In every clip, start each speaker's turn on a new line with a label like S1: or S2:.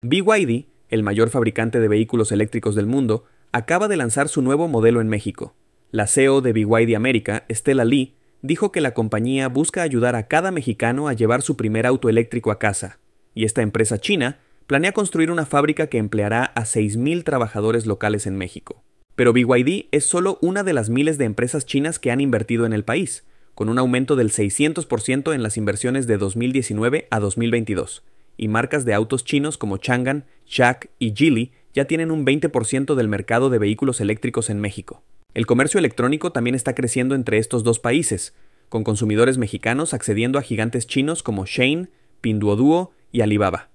S1: BYD, el mayor fabricante de vehículos eléctricos del mundo, acaba de lanzar su nuevo modelo en México. La CEO de BYD América, Stella Lee, dijo que la compañía busca ayudar a cada mexicano a llevar su primer auto eléctrico a casa, y esta empresa china planea construir una fábrica que empleará a 6.000 trabajadores locales en México. Pero BYD es solo una de las miles de empresas chinas que han invertido en el país, con un aumento del 600% en las inversiones de 2019 a 2022 y marcas de autos chinos como Changan, Shaq y Geely ya tienen un 20% del mercado de vehículos eléctricos en México. El comercio electrónico también está creciendo entre estos dos países, con consumidores mexicanos accediendo a gigantes chinos como Shane, Pinduoduo y Alibaba.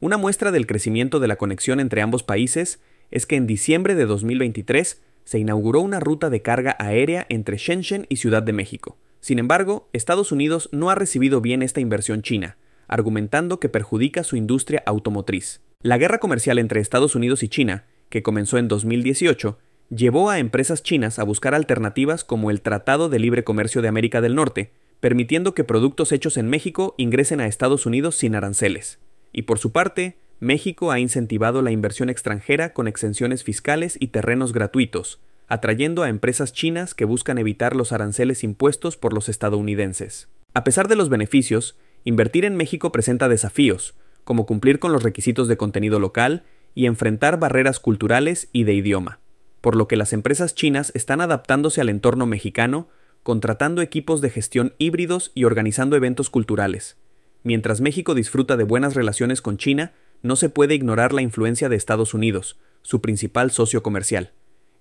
S1: Una muestra del crecimiento de la conexión entre ambos países es que en diciembre de 2023 se inauguró una ruta de carga aérea entre Shenzhen y Ciudad de México. Sin embargo, Estados Unidos no ha recibido bien esta inversión china, argumentando que perjudica su industria automotriz. La guerra comercial entre Estados Unidos y China, que comenzó en 2018, llevó a empresas chinas a buscar alternativas como el Tratado de Libre Comercio de América del Norte, permitiendo que productos hechos en México ingresen a Estados Unidos sin aranceles. Y por su parte, México ha incentivado la inversión extranjera con exenciones fiscales y terrenos gratuitos, atrayendo a empresas chinas que buscan evitar los aranceles impuestos por los estadounidenses. A pesar de los beneficios, Invertir en México presenta desafíos, como cumplir con los requisitos de contenido local y enfrentar barreras culturales y de idioma, por lo que las empresas chinas están adaptándose al entorno mexicano, contratando equipos de gestión híbridos y organizando eventos culturales. Mientras México disfruta de buenas relaciones con China, no se puede ignorar la influencia de Estados Unidos, su principal socio comercial.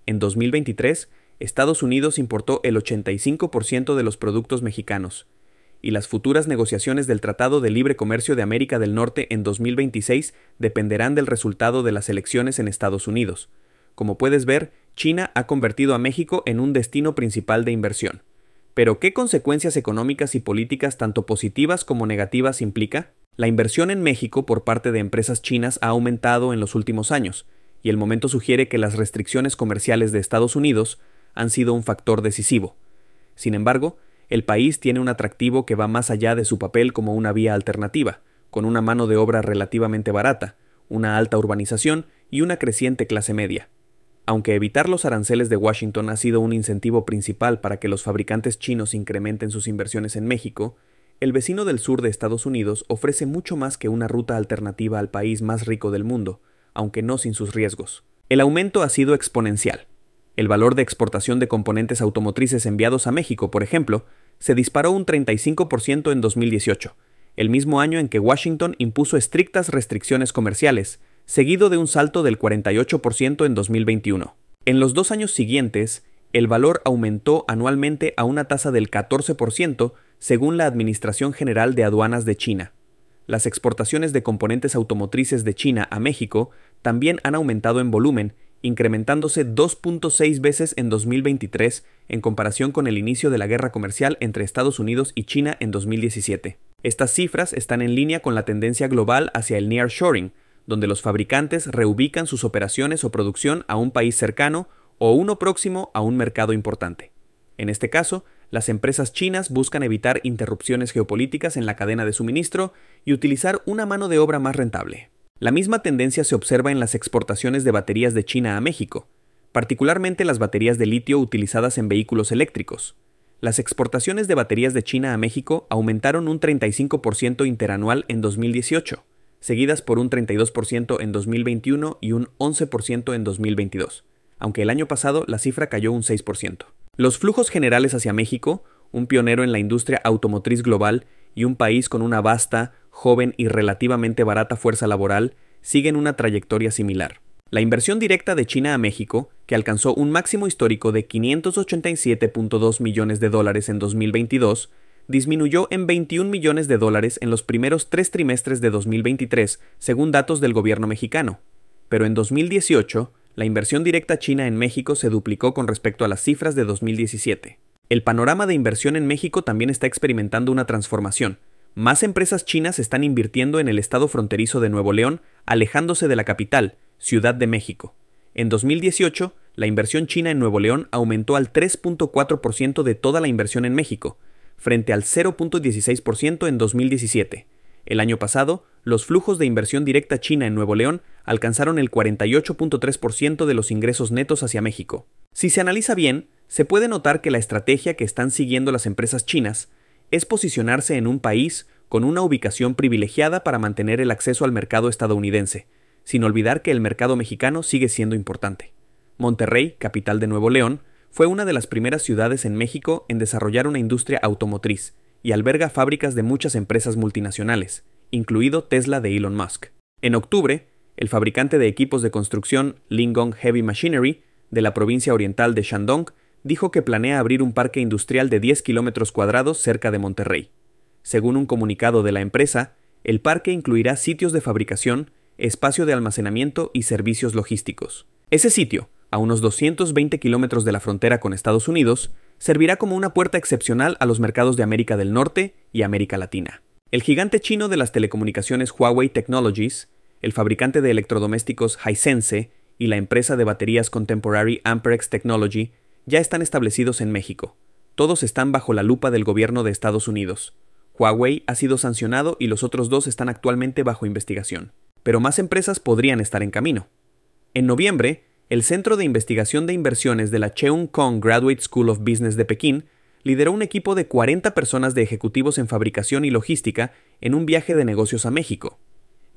S1: En 2023, Estados Unidos importó el 85% de los productos mexicanos, y las futuras negociaciones del Tratado de Libre Comercio de América del Norte en 2026 dependerán del resultado de las elecciones en Estados Unidos. Como puedes ver, China ha convertido a México en un destino principal de inversión. Pero, ¿qué consecuencias económicas y políticas tanto positivas como negativas implica? La inversión en México por parte de empresas chinas ha aumentado en los últimos años, y el momento sugiere que las restricciones comerciales de Estados Unidos han sido un factor decisivo. Sin embargo, el país tiene un atractivo que va más allá de su papel como una vía alternativa, con una mano de obra relativamente barata, una alta urbanización y una creciente clase media. Aunque evitar los aranceles de Washington ha sido un incentivo principal para que los fabricantes chinos incrementen sus inversiones en México, el vecino del sur de Estados Unidos ofrece mucho más que una ruta alternativa al país más rico del mundo, aunque no sin sus riesgos. El aumento ha sido exponencial. El valor de exportación de componentes automotrices enviados a México, por ejemplo, se disparó un 35% en 2018, el mismo año en que Washington impuso estrictas restricciones comerciales, seguido de un salto del 48% en 2021. En los dos años siguientes, el valor aumentó anualmente a una tasa del 14%, según la Administración General de Aduanas de China. Las exportaciones de componentes automotrices de China a México también han aumentado en volumen incrementándose 2.6 veces en 2023 en comparación con el inicio de la guerra comercial entre Estados Unidos y China en 2017. Estas cifras están en línea con la tendencia global hacia el nearshoring, donde los fabricantes reubican sus operaciones o producción a un país cercano o uno próximo a un mercado importante. En este caso, las empresas chinas buscan evitar interrupciones geopolíticas en la cadena de suministro y utilizar una mano de obra más rentable. La misma tendencia se observa en las exportaciones de baterías de China a México, particularmente las baterías de litio utilizadas en vehículos eléctricos. Las exportaciones de baterías de China a México aumentaron un 35% interanual en 2018, seguidas por un 32% en 2021 y un 11% en 2022, aunque el año pasado la cifra cayó un 6%. Los flujos generales hacia México, un pionero en la industria automotriz global y un país con una vasta, joven y relativamente barata fuerza laboral siguen una trayectoria similar. La inversión directa de China a México, que alcanzó un máximo histórico de 587.2 millones de dólares en 2022, disminuyó en 21 millones de dólares en los primeros tres trimestres de 2023, según datos del gobierno mexicano. Pero en 2018, la inversión directa china en México se duplicó con respecto a las cifras de 2017. El panorama de inversión en México también está experimentando una transformación, más empresas chinas están invirtiendo en el estado fronterizo de Nuevo León, alejándose de la capital, Ciudad de México. En 2018, la inversión china en Nuevo León aumentó al 3.4% de toda la inversión en México, frente al 0.16% en 2017. El año pasado, los flujos de inversión directa china en Nuevo León alcanzaron el 48.3% de los ingresos netos hacia México. Si se analiza bien, se puede notar que la estrategia que están siguiendo las empresas chinas es posicionarse en un país con una ubicación privilegiada para mantener el acceso al mercado estadounidense, sin olvidar que el mercado mexicano sigue siendo importante. Monterrey, capital de Nuevo León, fue una de las primeras ciudades en México en desarrollar una industria automotriz y alberga fábricas de muchas empresas multinacionales, incluido Tesla de Elon Musk. En octubre, el fabricante de equipos de construcción Lingong Heavy Machinery de la provincia oriental de Shandong dijo que planea abrir un parque industrial de 10 kilómetros cuadrados cerca de Monterrey. Según un comunicado de la empresa, el parque incluirá sitios de fabricación, espacio de almacenamiento y servicios logísticos. Ese sitio, a unos 220 kilómetros de la frontera con Estados Unidos, servirá como una puerta excepcional a los mercados de América del Norte y América Latina. El gigante chino de las telecomunicaciones Huawei Technologies, el fabricante de electrodomésticos Hisense y la empresa de baterías Contemporary Amperex Technology ya están establecidos en México. Todos están bajo la lupa del gobierno de Estados Unidos. Huawei ha sido sancionado y los otros dos están actualmente bajo investigación. Pero más empresas podrían estar en camino. En noviembre, el Centro de Investigación de Inversiones de la Cheung Kong Graduate School of Business de Pekín lideró un equipo de 40 personas de ejecutivos en fabricación y logística en un viaje de negocios a México.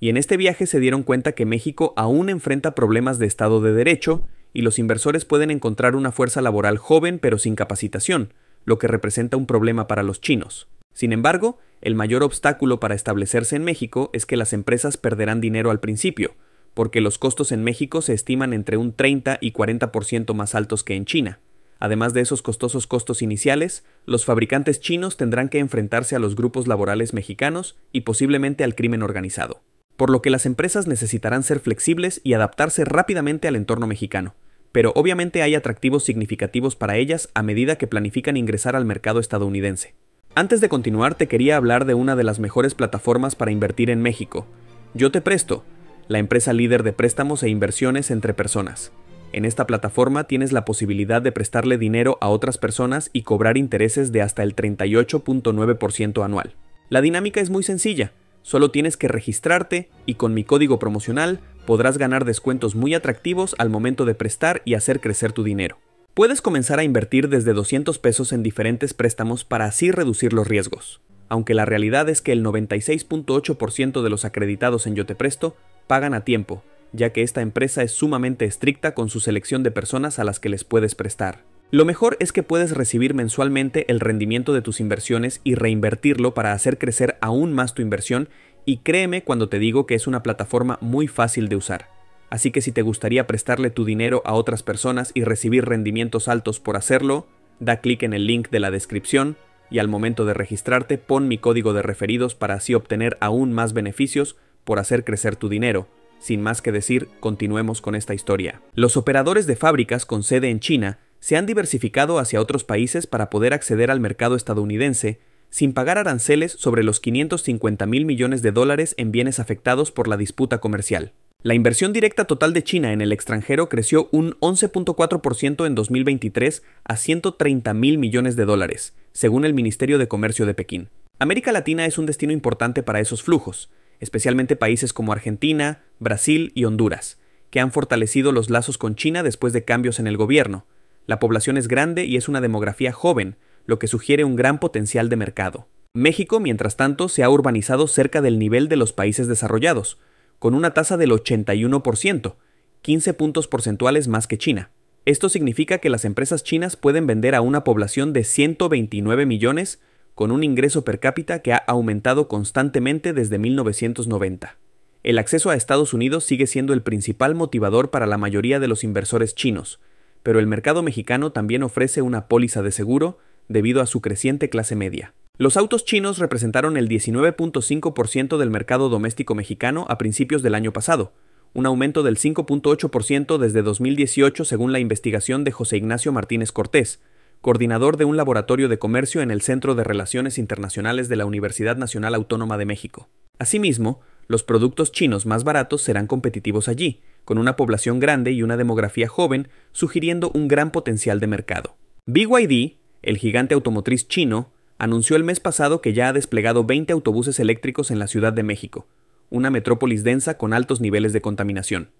S1: Y en este viaje se dieron cuenta que México aún enfrenta problemas de Estado de Derecho y los inversores pueden encontrar una fuerza laboral joven pero sin capacitación, lo que representa un problema para los chinos. Sin embargo, el mayor obstáculo para establecerse en México es que las empresas perderán dinero al principio, porque los costos en México se estiman entre un 30 y 40% más altos que en China. Además de esos costosos costos iniciales, los fabricantes chinos tendrán que enfrentarse a los grupos laborales mexicanos y posiblemente al crimen organizado. Por lo que las empresas necesitarán ser flexibles y adaptarse rápidamente al entorno mexicano pero obviamente hay atractivos significativos para ellas a medida que planifican ingresar al mercado estadounidense. Antes de continuar, te quería hablar de una de las mejores plataformas para invertir en México, Yo Te Presto, la empresa líder de préstamos e inversiones entre personas. En esta plataforma tienes la posibilidad de prestarle dinero a otras personas y cobrar intereses de hasta el 38.9% anual. La dinámica es muy sencilla, solo tienes que registrarte y con mi código promocional podrás ganar descuentos muy atractivos al momento de prestar y hacer crecer tu dinero. Puedes comenzar a invertir desde 200 pesos en diferentes préstamos para así reducir los riesgos, aunque la realidad es que el 96.8% de los acreditados en Yo Te Presto pagan a tiempo, ya que esta empresa es sumamente estricta con su selección de personas a las que les puedes prestar. Lo mejor es que puedes recibir mensualmente el rendimiento de tus inversiones y reinvertirlo para hacer crecer aún más tu inversión y créeme cuando te digo que es una plataforma muy fácil de usar. Así que si te gustaría prestarle tu dinero a otras personas y recibir rendimientos altos por hacerlo, da clic en el link de la descripción y al momento de registrarte pon mi código de referidos para así obtener aún más beneficios por hacer crecer tu dinero. Sin más que decir, continuemos con esta historia. Los operadores de fábricas con sede en China se han diversificado hacia otros países para poder acceder al mercado estadounidense sin pagar aranceles sobre los 550 mil millones de dólares en bienes afectados por la disputa comercial. La inversión directa total de China en el extranjero creció un 11.4% en 2023 a 130 mil millones de dólares, según el Ministerio de Comercio de Pekín. América Latina es un destino importante para esos flujos, especialmente países como Argentina, Brasil y Honduras, que han fortalecido los lazos con China después de cambios en el gobierno. La población es grande y es una demografía joven, lo que sugiere un gran potencial de mercado. México, mientras tanto, se ha urbanizado cerca del nivel de los países desarrollados, con una tasa del 81%, 15 puntos porcentuales más que China. Esto significa que las empresas chinas pueden vender a una población de 129 millones con un ingreso per cápita que ha aumentado constantemente desde 1990. El acceso a Estados Unidos sigue siendo el principal motivador para la mayoría de los inversores chinos, pero el mercado mexicano también ofrece una póliza de seguro debido a su creciente clase media. Los autos chinos representaron el 19.5% del mercado doméstico mexicano a principios del año pasado, un aumento del 5.8% desde 2018 según la investigación de José Ignacio Martínez Cortés, coordinador de un laboratorio de comercio en el Centro de Relaciones Internacionales de la Universidad Nacional Autónoma de México. Asimismo, los productos chinos más baratos serán competitivos allí, con una población grande y una demografía joven, sugiriendo un gran potencial de mercado. BYD el gigante automotriz chino, anunció el mes pasado que ya ha desplegado 20 autobuses eléctricos en la Ciudad de México, una metrópolis densa con altos niveles de contaminación.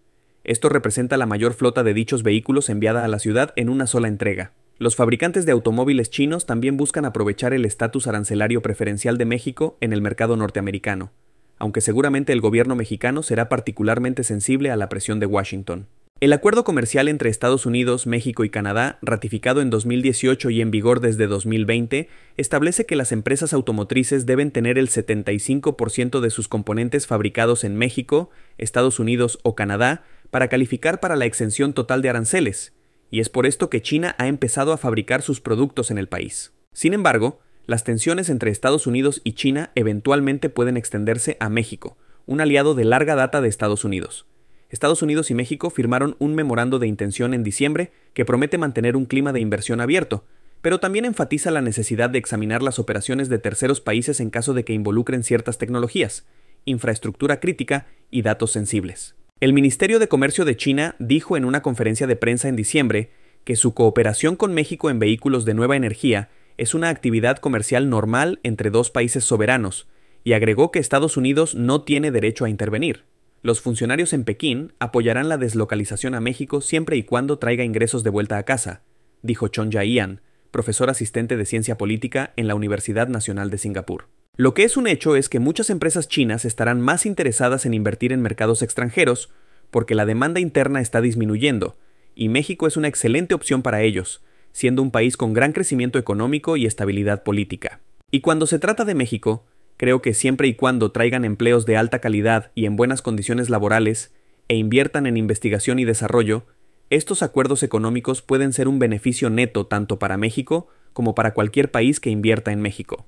S1: Esto representa la mayor flota de dichos vehículos enviada a la ciudad en una sola entrega. Los fabricantes de automóviles chinos también buscan aprovechar el estatus arancelario preferencial de México en el mercado norteamericano, aunque seguramente el gobierno mexicano será particularmente sensible a la presión de Washington. El acuerdo comercial entre Estados Unidos, México y Canadá, ratificado en 2018 y en vigor desde 2020, establece que las empresas automotrices deben tener el 75% de sus componentes fabricados en México, Estados Unidos o Canadá para calificar para la exención total de aranceles, y es por esto que China ha empezado a fabricar sus productos en el país. Sin embargo, las tensiones entre Estados Unidos y China eventualmente pueden extenderse a México, un aliado de larga data de Estados Unidos. Estados Unidos y México firmaron un memorando de intención en diciembre que promete mantener un clima de inversión abierto, pero también enfatiza la necesidad de examinar las operaciones de terceros países en caso de que involucren ciertas tecnologías, infraestructura crítica y datos sensibles. El Ministerio de Comercio de China dijo en una conferencia de prensa en diciembre que su cooperación con México en vehículos de nueva energía es una actividad comercial normal entre dos países soberanos, y agregó que Estados Unidos no tiene derecho a intervenir. Los funcionarios en Pekín apoyarán la deslocalización a México siempre y cuando traiga ingresos de vuelta a casa, dijo Chon Ian, profesor asistente de ciencia política en la Universidad Nacional de Singapur. Lo que es un hecho es que muchas empresas chinas estarán más interesadas en invertir en mercados extranjeros porque la demanda interna está disminuyendo, y México es una excelente opción para ellos, siendo un país con gran crecimiento económico y estabilidad política. Y cuando se trata de México, Creo que siempre y cuando traigan empleos de alta calidad y en buenas condiciones laborales, e inviertan en investigación y desarrollo, estos acuerdos económicos pueden ser un beneficio neto tanto para México como para cualquier país que invierta en México.